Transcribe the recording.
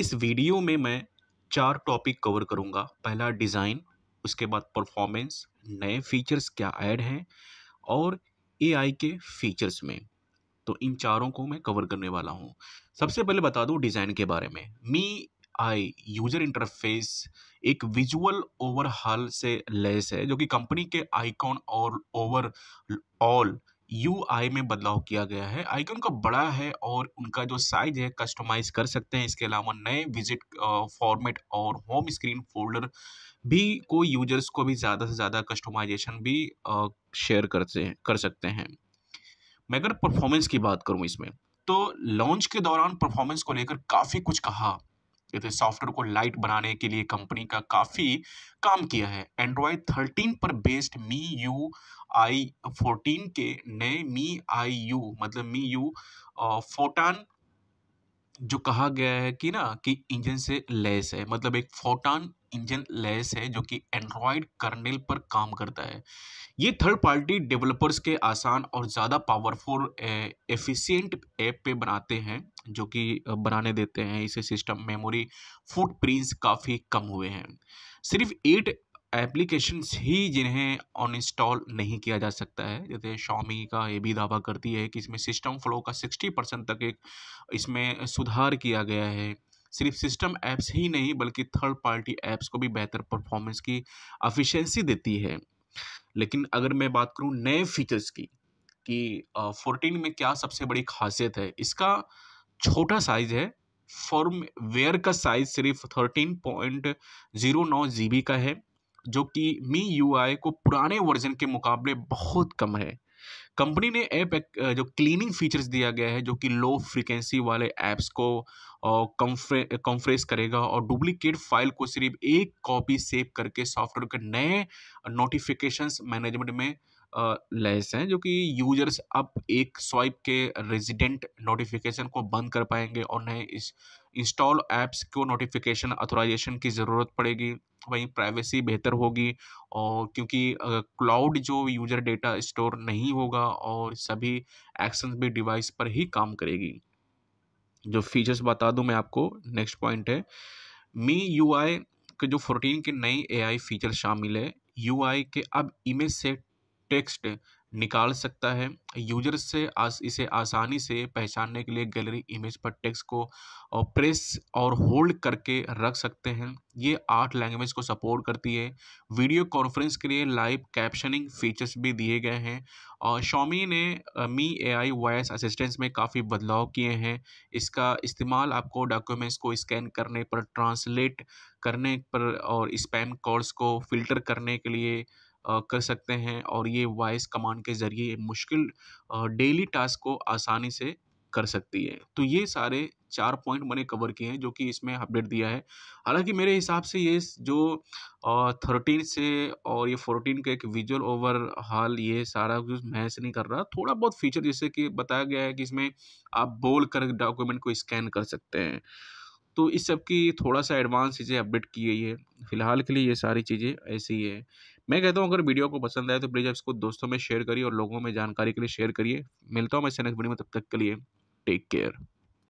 इस वीडियो में मैं चार टॉपिक कवर करूंगा पहला डिज़ाइन उसके बाद परफॉर्मेंस नए फीचर्स क्या ऐड हैं और एआई के फीचर्स में तो इन चारों को मैं कवर करने वाला हूं सबसे पहले बता दूं डिज़ाइन के बारे में मी आई यूजर इंटरफेस एक विजुअल ओवरहाल से लेस है जो कि कंपनी के आइकॉन और ओवर ऑल यू आई में बदलाव किया गया है आइकन का बड़ा है और उनका जो साइज है कस्टमाइज कर सकते हैं इसके अलावा नए विजिट फॉर्मेट और होम स्क्रीन फोल्डर भी को यूजर्स को भी ज़्यादा से ज़्यादा कस्टमाइजेशन भी शेयर करते हैं कर सकते हैं मैं अगर परफॉर्मेंस की बात करूँ इसमें तो लॉन्च के दौरान परफॉर्मेंस को लेकर काफ़ी कुछ कहा जैसे सॉफ्टवेयर को लाइट बनाने के लिए कंपनी का काफ़ी काम किया है एंड्रॉयड थर्टीन पर based Mi U I fourteen के नए मी आई यू मतलब मी यू फोटान जो कहा गया है कि ना कि इंजन से लेस है मतलब एक फोटान इंजन लेस है जो कि एंड्रॉयड कर्नेल पर काम करता है ये थर्ड पार्टी डेवलपर्स के आसान और ज़्यादा पावरफुल एफिशिएंट ऐप पे बनाते हैं जो कि बनाने देते हैं इसे सिस्टम मेमोरी फुटप्रिंट्स काफ़ी कम हुए हैं सिर्फ एट एप्लीकेशंस ही जिन्हें ऑन इंस्टॉल नहीं किया जा सकता है जैसे शॉमी का ये भी दावा करती है कि इसमें सिस्टम फ्लो का सिक्सटी परसेंट तक एक इसमें सुधार किया गया है सिर्फ सिस्टम ऐप्स ही नहीं बल्कि थर्ड पार्टी ऐप्स को भी बेहतर परफॉर्मेंस की अफिशेंसी देती है लेकिन अगर मैं बात करूँ नए फीचर्स की कि फोर्टीन में क्या सबसे बड़ी खासियत है इसका छोटा साइज़ है फॉर्म वेयर का साइज़ सिर्फ थर्टीन पॉइंट ज़ीरो नौ जी बी का है जो कि मी यू को पुराने वर्जन के मुकाबले बहुत कम है कंपनी ने ऐप जो क्लीनिंग फीचर्स दिया गया है जो कि लो फ्रिक्वेंसी वाले ऐप्स को कंफ्रेस करेगा और डुप्लीकेट फाइल को सिर्फ एक कॉपी सेव करके सॉफ्टवेयर के नए नोटिफिकेशंस मैनेजमेंट में लेस हैं जो कि यूजर्स अब एक स्वाइप के रेजिडेंट नोटिफिकेशन को बंद कर पाएंगे और नए इस इंस्टॉल ऐप्स को नोटिफिकेशन अथोराइजेशन की ज़रूरत पड़ेगी वहीं प्राइवेसी बेहतर होगी और क्योंकि क्लाउड जो यूजर डेटा स्टोर नहीं होगा और सभी एक्शन भी डिवाइस पर ही काम करेगी जो फीचर्स बता दूं मैं आपको नेक्स्ट पॉइंट है मी यू के जो फोर्टीन के नए ए फीचर शामिल है यू के अब इमेज सेट टेक्स्ट निकाल सकता है यूजर से आस, इसे आसानी से पहचानने के लिए गैलरी इमेज पर टेक्स्ट को प्रेस और होल्ड करके रख सकते हैं ये आठ लैंग्वेज को सपोर्ट करती है वीडियो कॉन्फ्रेंस के लिए लाइव कैप्शनिंग फीचर्स भी दिए गए हैं और शॉमी ने मी ए आई वॉयस असिस्टेंस में काफ़ी बदलाव किए हैं इसका इस्तेमाल आपको डॉक्यूमेंट्स को स्कैन करने पर ट्रांसलेट करने पर और स्पैम कॉल्स को फिल्टर करने के लिए कर सकते हैं और ये वॉइस कमांड के ज़रिए मुश्किल डेली टास्क को आसानी से कर सकती है तो ये सारे चार पॉइंट मैंने कवर किए हैं जो कि इसमें अपडेट दिया है हालांकि मेरे हिसाब से ये जो थर्टीन से और ये फोर्टीन का एक विजुअल ओवर हाल ये सारा कुछ महस नहीं कर रहा थोड़ा बहुत फीचर जैसे कि बताया गया है कि इसमें आप बोल कर डॉक्यूमेंट को स्कैन कर सकते हैं तो इस सब की थोड़ा सा एडवांस चीज़ें अपडेट की गई है फ़िलहाल के लिए ये सारी चीज़ें ऐसी ही है मैं कहता हूँ अगर वीडियो को पसंद आए तो प्लीज़ इसको दोस्तों में शेयर करिए और लोगों में जानकारी के लिए शेयर करिए मिलता हूँ मैं इस वीडियो में तब तक के लिए टेक केयर